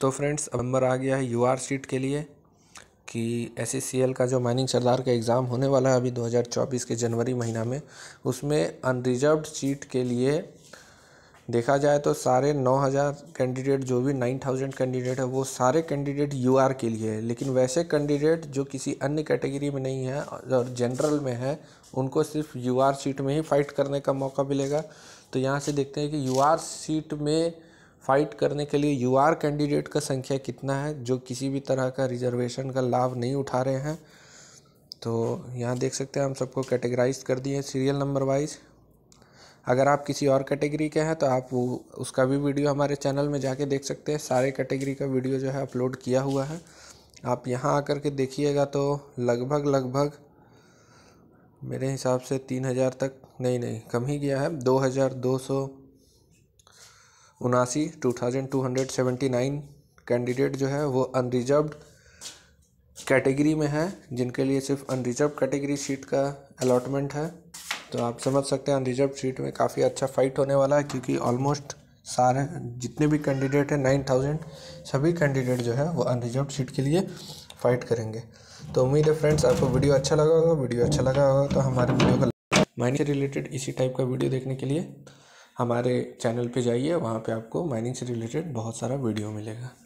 तो फ्रेंड्स अब नंबर आ गया है यू आर सीट के लिए कि एस का जो माइनिंग सरदार का एग्ज़ाम होने वाला है अभी 2024 के जनवरी महीना में उसमें अनरिजर्व सीट के लिए देखा जाए तो सारे 9000 कैंडिडेट जो भी 9000 कैंडिडेट है वो सारे कैंडिडेट यू आर के लिए है लेकिन वैसे कैंडिडेट जो किसी अन्य कैटेगरी में नहीं है और जनरल में है उनको सिर्फ यू आर सीट में ही फाइट करने का मौका मिलेगा तो यहाँ से देखते हैं कि यू आर सीट में फाइट करने के लिए यू आर कैंडिडेट का संख्या कितना है जो किसी भी तरह का रिजर्वेशन का लाभ नहीं उठा रहे हैं तो यहाँ देख सकते हैं हम सबको कैटेगराइज कर दिए सीरियल नंबर वाइज अगर आप किसी और कैटेगरी के हैं तो आप वो उसका भी वीडियो हमारे चैनल में जाके देख सकते हैं सारे कैटेगरी का वीडियो जो है अपलोड किया हुआ है आप यहाँ आकर के देखिएगा तो लगभग लगभग मेरे हिसाब से तीन हज़ार तक नहीं नहीं कम ही गया है दो हज़ार दो सौ उनासी two thousand two hundred seventy nine candidate जो है वो अनरिजर्व कैटेगरी में है जिनके लिए सिर्फ अनरिजर्व कैटेगरी सीट का अलॉटमेंट है तो आप समझ सकते हैं अनरिजर्व सीट में काफ़ी अच्छा फाइट होने वाला है क्योंकि ऑलमोस्ट सारे जितने भी कैंडिडेट हैं नाइन थाउजेंड सभी कैंडिडेट जो है वो अनरिजर्व सीट के लिए फाइट करेंगे तो उम्मीद है फ्रेंड्स आपको वीडियो अच्छा लगा होगा वीडियो अच्छा लगा होगा तो हमारे वीडियो का माइनिंग से रिलेटेड इसी टाइप का वीडियो देखने के लिए हमारे चैनल पे जाइए वहाँ पे आपको माइनिंग से रिलेटेड बहुत सारा वीडियो मिलेगा